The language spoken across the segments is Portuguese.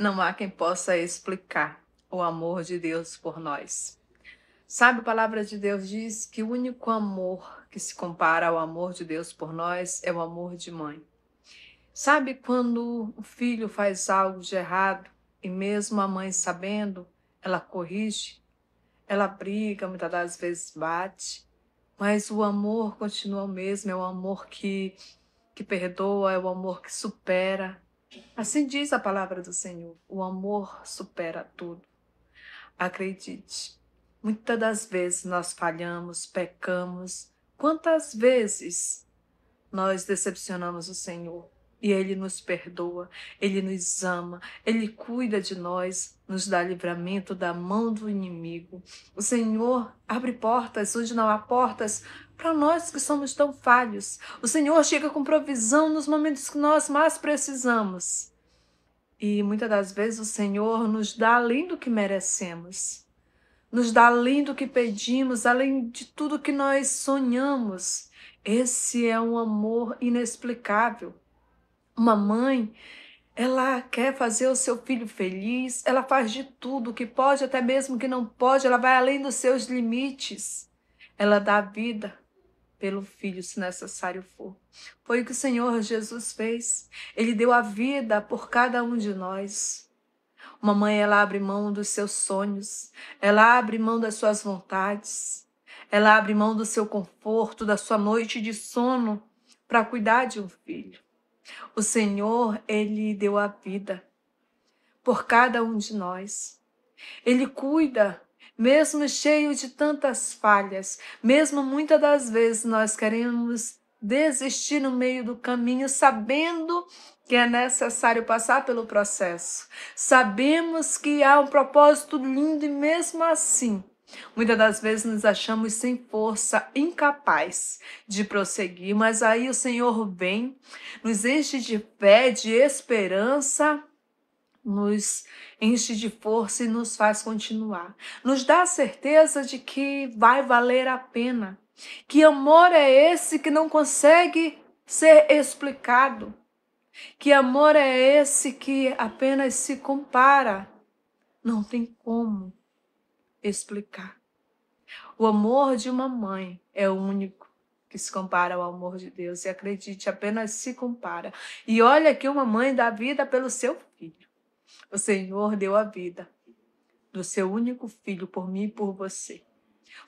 Não há quem possa explicar o amor de Deus por nós. Sabe, a palavra de Deus diz que o único amor que se compara ao amor de Deus por nós é o amor de mãe. Sabe quando o filho faz algo de errado e mesmo a mãe sabendo, ela corrige, ela briga, muitas das vezes bate, mas o amor continua o mesmo, é o amor que, que perdoa, é o amor que supera, Assim diz a palavra do Senhor: o amor supera tudo. Acredite, muitas das vezes nós falhamos, pecamos. Quantas vezes nós decepcionamos o Senhor? E Ele nos perdoa, Ele nos ama, Ele cuida de nós, nos dá livramento da mão do inimigo. O Senhor abre portas onde não há portas para nós que somos tão falhos. O Senhor chega com provisão nos momentos que nós mais precisamos. E muitas das vezes o Senhor nos dá além do que merecemos, nos dá além do que pedimos, além de tudo que nós sonhamos. Esse é um amor inexplicável. Uma mãe, ela quer fazer o seu filho feliz, ela faz de tudo que pode, até mesmo que não pode, ela vai além dos seus limites. Ela dá a vida pelo filho, se necessário for. Foi o que o Senhor Jesus fez. Ele deu a vida por cada um de nós. Uma mãe, ela abre mão dos seus sonhos, ela abre mão das suas vontades, ela abre mão do seu conforto, da sua noite de sono para cuidar de um filho. O Senhor, Ele deu a vida por cada um de nós. Ele cuida, mesmo cheio de tantas falhas, mesmo muitas das vezes nós queremos desistir no meio do caminho, sabendo que é necessário passar pelo processo. Sabemos que há um propósito lindo e mesmo assim Muitas das vezes nos achamos sem força, incapaz de prosseguir, mas aí o Senhor vem, nos enche de fé, de esperança, nos enche de força e nos faz continuar. Nos dá a certeza de que vai valer a pena. Que amor é esse que não consegue ser explicado? Que amor é esse que apenas se compara? Não tem como explicar. O amor de uma mãe é o único que se compara ao amor de Deus. E acredite, apenas se compara. E olha que uma mãe dá vida pelo seu filho. O Senhor deu a vida do seu único filho por mim e por você.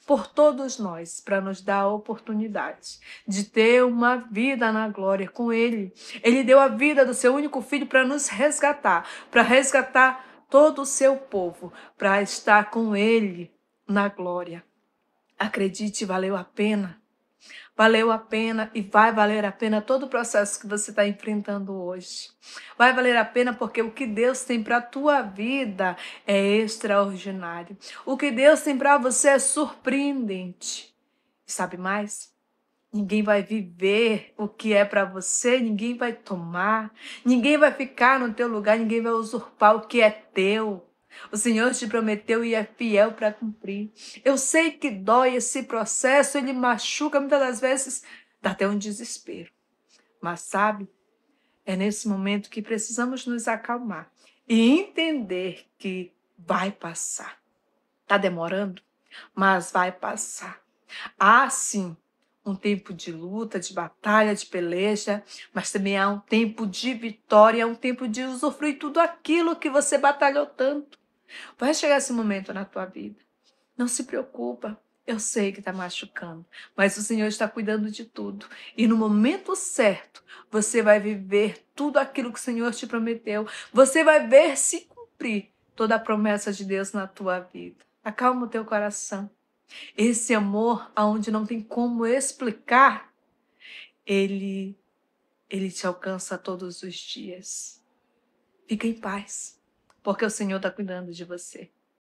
Por todos nós, para nos dar a oportunidade de ter uma vida na glória com Ele. Ele deu a vida do seu único filho para nos resgatar, para resgatar todo o seu povo para estar com ele na glória. Acredite, valeu a pena. Valeu a pena e vai valer a pena todo o processo que você está enfrentando hoje. Vai valer a pena porque o que Deus tem para a tua vida é extraordinário. O que Deus tem para você é surpreendente. Sabe mais? Ninguém vai viver o que é para você, ninguém vai tomar, ninguém vai ficar no teu lugar, ninguém vai usurpar o que é teu. O Senhor te prometeu e é fiel para cumprir. Eu sei que dói esse processo, ele machuca muitas das vezes, dá até um desespero. Mas sabe, é nesse momento que precisamos nos acalmar e entender que vai passar. Tá demorando, mas vai passar. Ah, sim, um tempo de luta, de batalha, de peleja, mas também há um tempo de vitória, um tempo de usufruir tudo aquilo que você batalhou tanto. Vai chegar esse momento na tua vida. Não se preocupa. Eu sei que está machucando, mas o Senhor está cuidando de tudo. E no momento certo, você vai viver tudo aquilo que o Senhor te prometeu. Você vai ver se cumprir toda a promessa de Deus na tua vida. Acalma o teu coração. Esse amor aonde não tem como explicar, ele ele te alcança todos os dias. Fica em paz, porque o Senhor está cuidando de você.